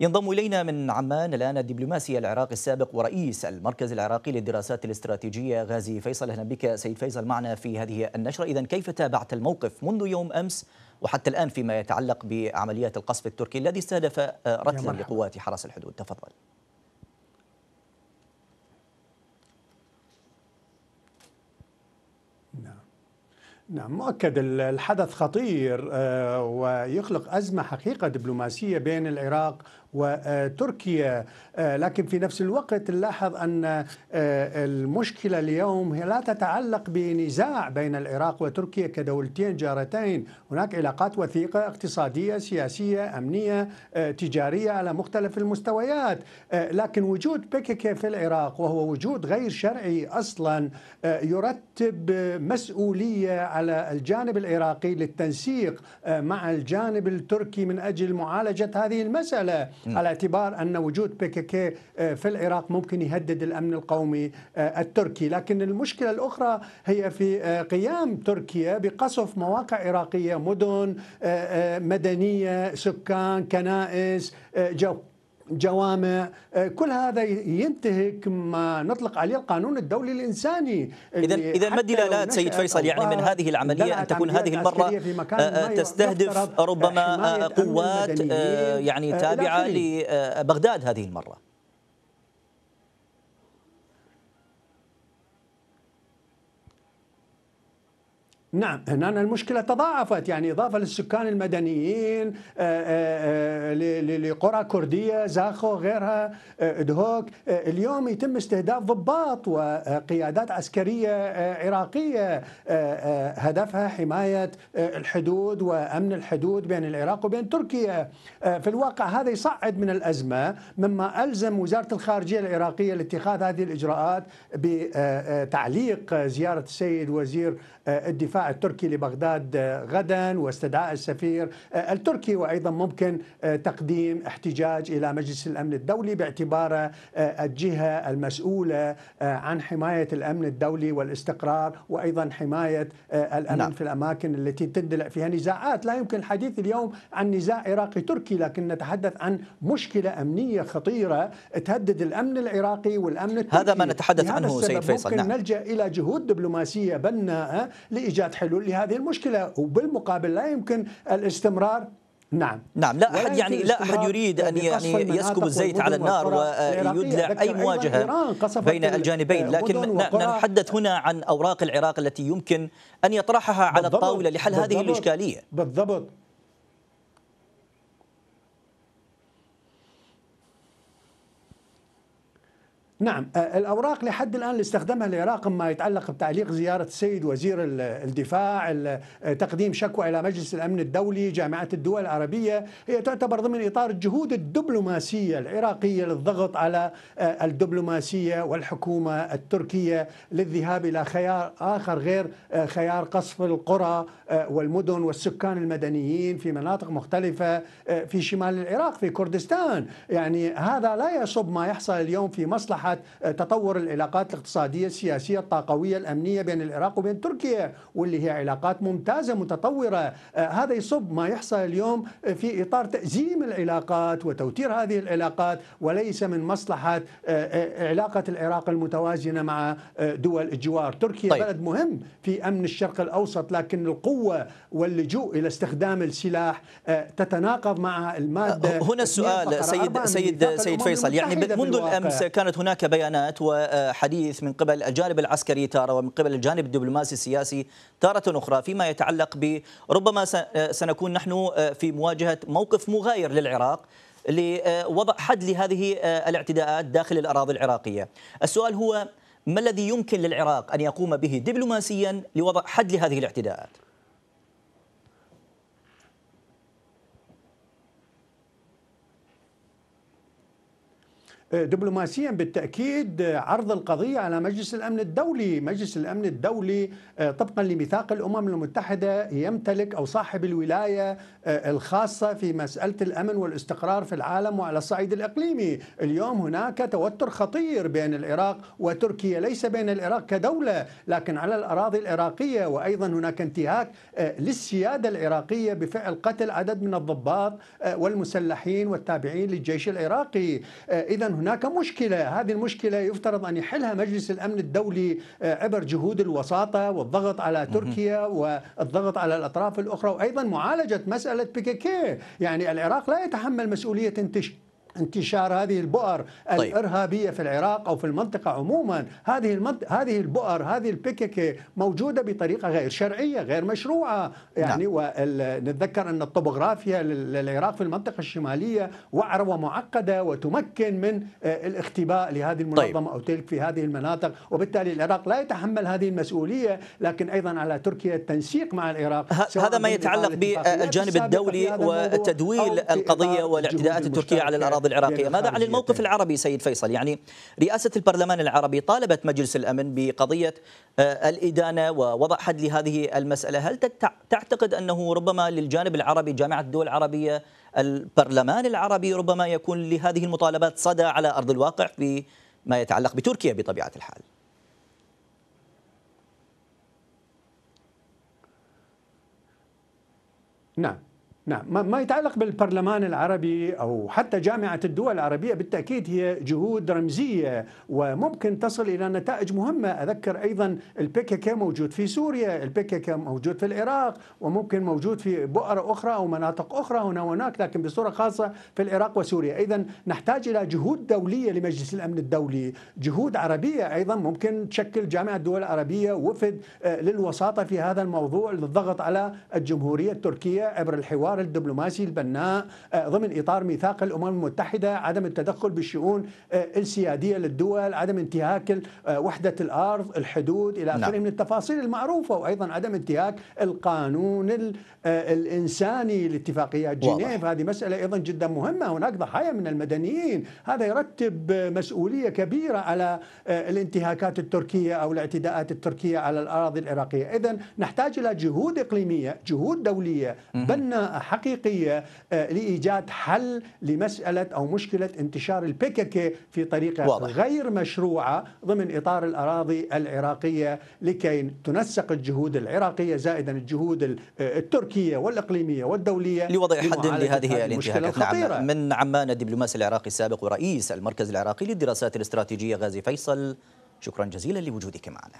ينضم إلينا من عمان الآن الدبلوماسي العراقي السابق ورئيس المركز العراقي للدراسات الاستراتيجية غازي فيصل أهلا بك سيد فيصل معنا في هذه النشرة إذا كيف تابعت الموقف منذ يوم أمس وحتى الآن فيما يتعلق بعمليات القصف التركي الذي استهدف رتلا لقوات حرس الحدود تفضل نعم, نعم، مؤكد الحدث خطير آه، ويخلق أزمة حقيقة دبلوماسية بين العراق وتركيا آه، لكن في نفس الوقت نلاحظ أن آه، المشكلة اليوم هي لا تتعلق بنزاع بين العراق وتركيا كدولتين جارتين هناك علاقات وثيقة اقتصادية سياسية أمنية آه، تجارية على مختلف المستويات لكن وجود بكك في العراق وهو وجود غير شرعي أصلا يرتب مسؤولية على الجانب العراقي للتنسيق مع الجانب التركي من أجل معالجة هذه المسألة على اعتبار أن وجود بيكيكي آه، في العراق ممكن يهدد الأمن القومي آه، التركي لكن المشكلة الأخرى هي في آه، قيام تركيا بقصف مواقع عراقية مدن مدنية سكان كنائس جو جوامع آه، كل هذا ينتهك ما نطلق عليه القانون الدولي الانساني اذا آه، اذا ما الدلالات سيد فيصل يعني من هذه العمليه ان تكون هذه المره آه، تستهدف ربما قوات يعني تابعه لبغداد هذه المره نعم هنا المشكلة تضاعفت يعني إضافة للسكان المدنيين آه، آه، آه، لقرى كردية زاخو غيرها دهوك اليوم يتم استهداف ضباط وقيادات عسكرية عراقية هدفها حماية الحدود وأمن الحدود بين العراق وبين تركيا في الواقع هذا يصعد من الأزمة مما ألزم وزارة الخارجية العراقية لاتخاذ هذه الإجراءات بتعليق زيارة السيد وزير الدفاع التركي لبغداد غدا واستدعاء السفير آه، التركي وايضا ممكن آه، تقديم احتجاج الى مجلس الامن الدولي باعتباره آه، الجهه المسؤوله عن حمايه الامن الدولي والاستقرار وايضا حمايه الامن نعم. في الاماكن التي تندلع فيها نزاعات، لا يمكن الحديث اليوم عن نزاع عراقي تركي لكن نتحدث عن مشكله امنيه خطيره تهدد الامن العراقي والامن التركي هذا ما نتحدث عنه سيد فيصل ممكن نعم. نلجا الى جهود دبلوماسيه بناءه لايجاد ايجاد حلول لهذه المشكله وبالمقابل لا يمكن الاستمرار نعم نعم لا احد يعني لا احد يريد ان يعني يسكب الزيت على النار ويدلع اي مواجهه بين الجانبين آه، لكن نتحدث هنا عن اوراق العراق التي يمكن ان يطرحها على الطاوله لحل هذه الاشكاليه بالضبط نعم آه، الأوراق لحد الآن اللي استخدمها العراق ما يتعلق بتعليق زيارة السيد وزير الدفاع آه، تقديم شكوى إلى مجلس الأمن الدولي جامعة الدول العربية هي تعتبر ضمن إطار الجهود الدبلوماسية العراقية للضغط على آه، الدبلوماسية والحكومة التركية للذهاب إلى خيار آخر غير خيار قصف القرى والمدن والسكان المدنيين في مناطق مختلفة في شمال العراق في كردستان يعني هذا لا يصب ما يحصل اليوم في مصلحة ساحه تطور العلاقات الاقتصاديه السياسيه الطاقويه الامنيه بين العراق وبين تركيا واللي هي علاقات ممتازه متطوره آه، هذا يصب ما يحصل اليوم في اطار تازيم العلاقات وتوتير هذه العلاقات وليس من مصلحه آه، آه، علاقه العراق المتوازنه مع دول الجوار تركيا طيب. بلد مهم في امن الشرق الاوسط لكن القوه واللجوء الى استخدام السلاح تتناقض مع الماده هنا السؤال سيد سيد سيد فيصل يعني منذ الامس كانت هناك هناك بيانات وحديث من قبل الجانب العسكري تارة ومن قبل الجانب الدبلوماسي السياسي تارة أخرى فيما يتعلق بربما سنكون نحن في مواجهة موقف مغاير للعراق لوضع حد لهذه الاعتداءات داخل الأراضي العراقية السؤال هو ما الذي يمكن للعراق أن يقوم به دبلوماسيا لوضع حد لهذه الاعتداءات؟ دبلوماسيا بالتاكيد آه، عرض القضيه على مجلس الامن الدولي، مجلس الامن الدولي آه، طبقا لميثاق الامم المتحده يمتلك او صاحب الولايه آه، الخاصه في مساله الامن والاستقرار في العالم وعلى الصعيد الاقليمي، اليوم هناك توتر خطير بين العراق وتركيا، ليس بين العراق كدوله، لكن على الاراضي العراقيه وايضا هناك انتهاك للسياده العراقيه بفعل قتل عدد من الضباط والمسلحين والتابعين للجيش العراقي، اذا هناك مشكلة هذه المشكلة يفترض أن يحلها مجلس الأمن الدولي آه، عبر جهود الوساطة والضغط على تركيا والضغط على الأطراف الأخرى وأيضا معالجة مسألة بيكيكي يعني العراق لا يتحمل مسؤولية انتشار هذه البؤر طيب. الارهابيه في العراق او في المنطقه عموما هذه المنط... هذه البؤر هذه البككه موجوده بطريقه غير شرعيه غير مشروعه يعني نعم. ونتذكر نتذكر ان الطبوغرافيا للعراق في المنطقه الشماليه وعره ومعقده وتمكن من آه، الاختباء لهذه طيب. المنظمه طيب. او تلك في هذه المناطق وبالتالي العراق لا يتحمل هذه المسؤوليه لكن ايضا على تركيا التنسيق مع العراق هذا ما يتعلق بالجانب الدولي وتدويل القضيه والاعتداءات التركيه على الاراضي العراقية ماذا عن الموقف طيب. العربي سيد فيصل يعني رئاسة البرلمان العربي طالبت مجلس الأمن بقضية آه، الإدانة ووضع حد لهذه المسألة هل تعتقد أنه ربما للجانب العربي جامعة الدول العربية البرلمان العربي ربما يكون لهذه المطالبات صدى على أرض الواقع فيما يتعلق بتركيا بطبيعة الحال نعم نعم ما يتعلق بالبرلمان العربي او حتى جامعه الدول العربيه بالتاكيد هي جهود رمزيه وممكن تصل الى نتائج مهمه اذكر ايضا البيكيكي موجود في سوريا البيكيكي موجود في العراق وممكن موجود في بؤرة اخرى او مناطق اخرى هنا وهناك لكن بصوره خاصه في العراق وسوريا اذا نحتاج الى جهود دوليه لمجلس الامن الدولي جهود عربيه ايضا ممكن تشكل جامعه الدول العربيه وفد آه، للوساطه في هذا الموضوع للضغط على الجمهوريه التركيه عبر الحوار الحوار الدبلوماسي البناء آه، ضمن إطار ميثاق الأمم المتحدة عدم التدخل بالشؤون آه، السيادية للدول عدم انتهاك آه، وحدة الأرض الحدود إلى آخره نعم. من التفاصيل المعروفة وأيضا عدم انتهاك القانون الإنساني لاتفاقيات جنيف هذه مسألة أيضا جدا مهمة هناك ضحايا من المدنيين هذا يرتب مسؤولية كبيرة على الانتهاكات التركية أو الاعتداءات التركية على الأراضي العراقية إذا نحتاج إلى جهود إقليمية جهود دولية بناءة حقيقية آه، لإيجاد حل لمسألة أو مشكلة انتشار البككة في طريقة واضح. غير مشروعة ضمن إطار الأراضي العراقية لكي تنسق الجهود العراقية زائدا الجهود آه، التركية والإقليمية والدولية لوضع حد لهذه الانتهاكات نعم من عمان الدبلوماسي العراقي السابق ورئيس المركز العراقي للدراسات الاستراتيجية غازي فيصل شكرا جزيلا لوجودك معنا